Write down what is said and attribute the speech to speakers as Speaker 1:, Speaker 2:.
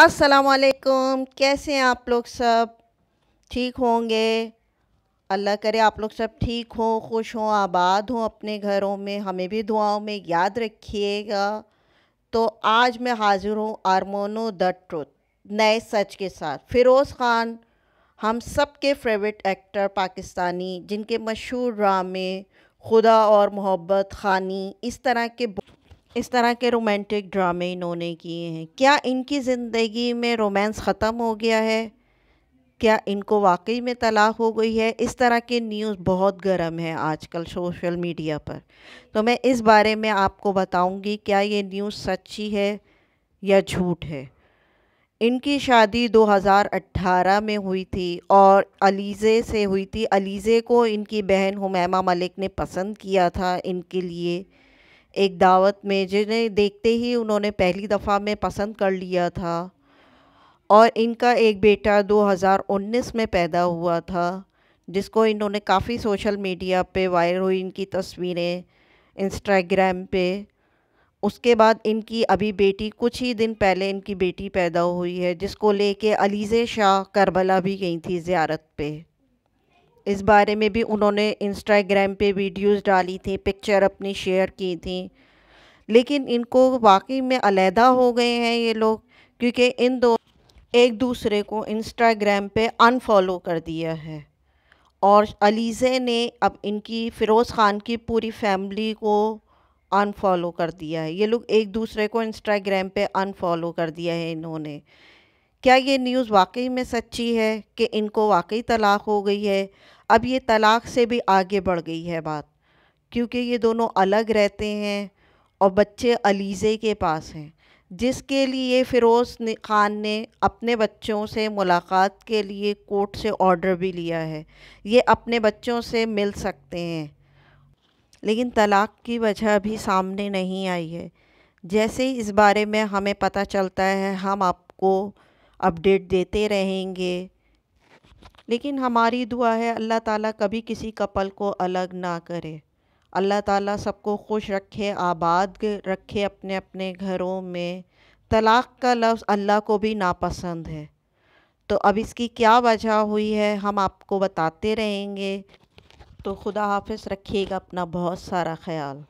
Speaker 1: असलकुम कैसे हैं आप लोग सब ठीक होंगे अल्लाह करे आप लोग सब ठीक हों खुश हों आबाद हों अपने घरों में हमें भी दुआओं में याद रखिएगा तो आज मैं हाज़िर हूँ आरमोनो द ट्रुथ नए सच के साथ फ़िरोज़ ख़ान हम सब के फेवरेट एक्टर पाकिस्तानी जिनके मशहूर ड्रामे खुदा और मोहब्बत खानी इस तरह के इस तरह के रोमांटिक ड्रामे इन्होंने किए हैं क्या इनकी ज़िंदगी में रोमांस ख़त्म हो गया है क्या इनको वाकई में तलाक हो गई है इस तरह के न्यूज़ बहुत गर्म है आजकल सोशल मीडिया पर तो मैं इस बारे में आपको बताऊंगी क्या ये न्यूज़ सच्ची है या झूठ है इनकी शादी 2018 में हुई थी और अलीज़े से हुई थी अलीज़े को इनकी बहन हुमैमा मलिक ने पसंद किया था इनके लिए एक दावत में जिन्हें देखते ही उन्होंने पहली दफ़ा में पसंद कर लिया था और इनका एक बेटा 2019 में पैदा हुआ था जिसको इन्होंने काफ़ी सोशल मीडिया पे वायरल हुई इनकी तस्वीरें इंस्टाग्राम पे उसके बाद इनकी अभी बेटी कुछ ही दिन पहले इनकी बेटी पैदा हुई है जिसको लेके अलीज़े शाह करबला भी गई थी ज़्यारत पे इस बारे में भी उन्होंने इंस्टाग्राम पे वीडियोस डाली थी पिक्चर अपनी शेयर की थी लेकिन इनको वाकई में अलहदा हो गए हैं ये लोग क्योंकि इन दो एक दूसरे को इंस्टाग्राम पे अनफॉलो कर दिया है और अलीज़े ने अब इनकी फ़िरोज़ ख़ान की पूरी फैमिली को अनफॉलो कर दिया है ये लोग एक दूसरे को इंस्टाग्राम पे अनफॉलो कर दिया है इन्होंने क्या ये न्यूज़ वाकई में सच्ची है कि इनको वाकई तलाक़ हो गई है अब ये तलाक से भी आगे बढ़ गई है बात क्योंकि ये दोनों अलग रहते हैं और बच्चे अलीज़े के पास हैं जिसके लिए फ़िरोज़ ख़ान ने अपने बच्चों से मुलाकात के लिए कोर्ट से ऑर्डर भी लिया है ये अपने बच्चों से मिल सकते हैं लेकिन तलाक की वजह अभी सामने नहीं आई है जैसे ही इस बारे में हमें पता चलता है हम आपको अपडेट देते रहेंगे लेकिन हमारी दुआ है अल्लाह ताला कभी किसी कपल को अलग ना करे अल्लाह ताला सबको खुश रखे आबाद रखे अपने अपने घरों में तलाक़ का लफ्ज़ अल्लाह को भी नापसंद है तो अब इसकी क्या वजह हुई है हम आपको बताते रहेंगे तो खुदा हाफिज़ रखिएगा अपना बहुत सारा ख्याल